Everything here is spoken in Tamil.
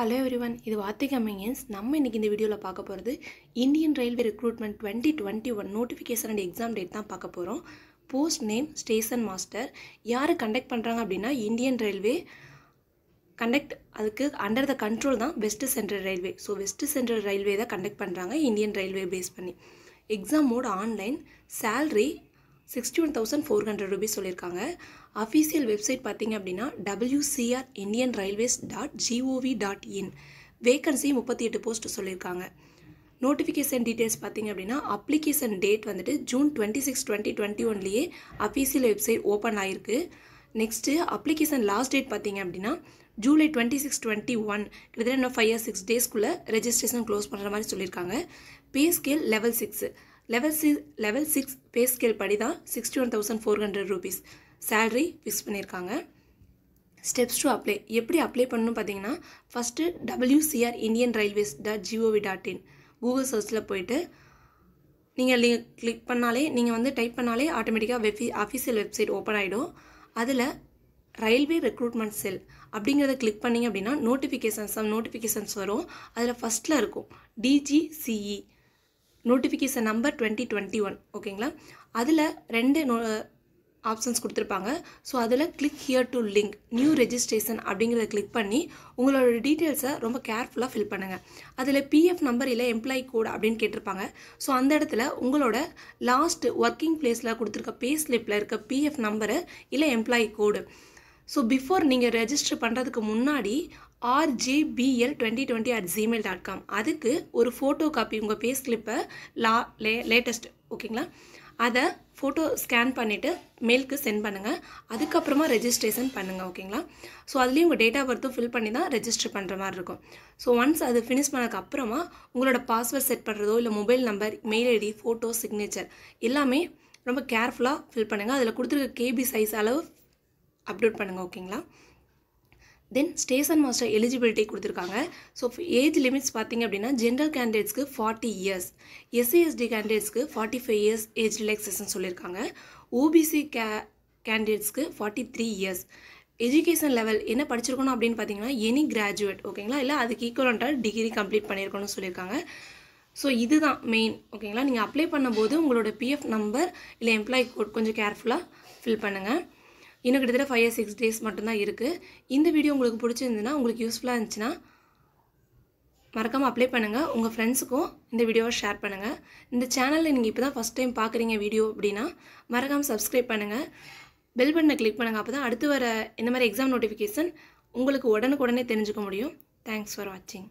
ஹலோ எவ்ரிவன் ஒன் இது வார்த்திக் அம்மிங்கன்ஸ் நம்ம இன்றைக்கி இந்த வீடியோவில் பார்க்க போகிறது Indian railway recruitment twenty twenty one notification and exam date தான் பார்க்க போகிறோம் போஸ்ட் நேம் ஸ்டேஷன் மாஸ்டர் யார் கண்டக்ட் பண்ணுறாங்க அப்படின்னா இந்தியன் ரயில்வே கண்டக்ட் அதுக்கு அண்டர் த கண்ட்ரோல் தான் west central railway so west central railway தான் கண்டக்ட் பண்ணுறாங்க இந்தியன் ரயில்வே பேஸ் பண்ணி exam mode online salary sixty one thousand four hundred rupees சொல்லியிருக்காங்க அஃபீஷியல் வெப்சைட் பார்த்தீங்க அப்படின்னா WCR Indian railways dot GOV dot in vacancy முப்பத்தி எட்டு போஸ்ட் சொல்லியிருக்காங்க நோட்டிஃபிகேஷன் டீட்டெயில்ஸ் பார்த்தீங்க அப்படின்னா அப்ளிகேஷன் டேட் வந்துட்டு June twenty six twenty twenty ஒன்லேயே அஃபீஷியல் வெப்சைட் ஓப்பன் ஆகிருக்கு நெக்ஸ்ட்டு அப்ளிகேஷன் லாஸ்ட் டேட் பார்த்தீங்க அப்படின்னா July twenty six twenty one கிட்டத்தட்ட இன்னும் ஃபைவ் ஆர் சிக்ஸ் டேஸ்க்குள்ளே ரெஜிஸ்ட்ரேஷன் க்ளோஸ் பண்ணுற மாதிரி சொல்லியிருக்காங்க pay scale level six level six level six pay scale படி தான் sixty one thousand four hundred rupees salary fix பண்ணியிருக்காங்க ஸ்டெப்ஸ் டு அப்ளை எப்படி அப்ளை பண்ணணும் பார்த்தீங்கன்னா first WCR Indian railways dot GOV dot in Google சர்ச்சில் போயிட்டு நீங்கள் லிங்க் கிளிக் பண்ணாலே நீங்கள் வந்து டைப் பண்ணாலே ஆட்டோமேட்டிக்காக வெஃபி அஃபிஷியல் வெப்சைட் ஓப்பன் ஆகிடும் அதில் ரயில்வே ரெக்ரூட்மெண்ட் செல் அப்படிங்கிறத கிளிக் பண்ணிங்க அப்படின்னா நோட்டிஃபிகேஷன்ஸ் நோட்டிஃபிகேஷன்ஸ் வரும் அதில் ஃபஸ்ட்டில் இருக்கும் DGCE notification number twenty twenty one ஓகேங்களா அதில் ரெண்டு நோ ஆப்ஷன்ஸ் கொடுத்துருப்பாங்க ஸோ அதில் click here to link new registration அப்படிங்கிறத கிளிக் பண்ணி உங்களோட டீட்டெயில்ஸை ரொம்ப கேர்ஃபுல்லாக ஃபில் பண்ணுங்கள் அதில் பிஎஃப் நம்பர் இல்லை எம்ப்ளாயி கோட் அப்படின்னு கேட்டிருப்பாங்க ஸோ அந்த இடத்துல உங்களோட லாஸ்ட் ஒர்க்கிங் பிளேஸில் கொடுத்துருக்க பே ஸ்லிப்பில் இருக்க பிஎஃப் நம்பரு இல்லை எம்ப்ளாயி கோடு ஸோ பிஃபோர் நீங்கள் ரெஜிஸ்டர் பண்ணுறதுக்கு முன்னாடி RJPL twenty twenty at Gmail dot com அதுக்கு ஒரு ஃபோட்டோ காப்பி உங்கள் பேஸ் கிளிப்பை லா லே லேட்டஸ்ட் ஓகேங்களா அதை ஃபோட்டோ ஸ்கேன் பண்ணிவிட்டு மெயிலுக்கு சென்ட் பண்ணுங்கள் அதுக்கப்புறமா ரெஜிஸ்ட்ரேஷன் பண்ணுங்கள் ஓகேங்களா ஸோ அதுலேயும் உங்கள் டேட் ஆஃப் பர்த்தும் ஃபில் பண்ணி தான் ரெஜிஸ்டர் பண்ணுற மாதிரி இருக்கும் ஸோ ஒன்ஸ் அது ஃபினிஷ் பண்ணதுக்கப்புறமா உங்களோட பாஸ்வேர்ட் செட் பண்ணுறதோ இல்லை mobile number mail ID photo signature எல்லாமே ரொம்ப கேர்ஃபுல்லாக ஃபில் பண்ணுங்கள் அதில் கொடுத்துருக்க கேபி சைஸ் அளவு அப்லோட் பண்ணுங்கள் ஓகேங்களா தென் ஸ்டேஷன் மாஸ்டர் எலிஜிபிலிட்டி கொடுத்துருக்காங்க ஸோ ஏஜ் லிமிட்ஸ் பார்த்திங்க அப்படின்னா ஜென்ரல் கேண்டிடேட்ஸ்க்கு ஃபார்ட்டி இயர்ஸ் எஸ்சிஎஸ்டி கேண்டிடேட்ஸ்க்கு forty five years age relaxation சொல்லியிருக்காங்க ஓபிசி கே கேண்டிடேட்ஸ்க்கு forty three years education level என்ன படிச்சிருக்கணும் அப்படின்னு பார்த்தீங்கன்னா எனி கிராஜுவேட் ஓகேங்களா இல்லை அதுக்கு ஈக்குவலண்ட்டாக டிகிரி கம்ப்ளீட் பண்ணியிருக்கணும்னு சொல்லியிருக்காங்க ஸோ இதுதான் மெயின் ஓகேங்களா நீங்கள் அப்ளை பண்ணும்போது உங்களோட பிஎஃப் நம்பர் இல்லை எம்ப்ளாயி கோட் கொஞ்சம் கேர்ஃபுல்லாக ஃபில் பண்ணுங்கள் இன்னும் கிட்டத்தட்ட ஃபைவ் சிக்ஸ் டேஸ் மட்டும்தான் இருக்குது இந்த வீடியோ உங்களுக்கு பிடிச்சிருந்துன்னா உங்களுக்கு யூஸ்ஃபுல்லாக இருந்துச்சுன்னா மறக்காமல் அப்ளை பண்ணுங்கள் உங்கள் ஃப்ரெண்ட்ஸுக்கும் இந்த வீடியோவை ஷேர் பண்ணுங்கள் இந்த சேனலில் நீங்கள் இப்போ தான் ஃபஸ்ட் டைம் பார்க்குறீங்க வீடியோ அப்படின்னா மறக்காமல் சப்ஸ்கிரைப் பண்ணுங்கள் பெல் பட்டனை கிளிக் பண்ணுங்கள் அப்போ தான் அடுத்து வர இந்த மாதிரி எக்ஸாம் நோட்டிஃபிகேஷன் உங்களுக்கு உடனுக்குடனே தெரிஞ்சுக்க முடியும் தேங்க்ஸ் ஃபார் வாட்சிங்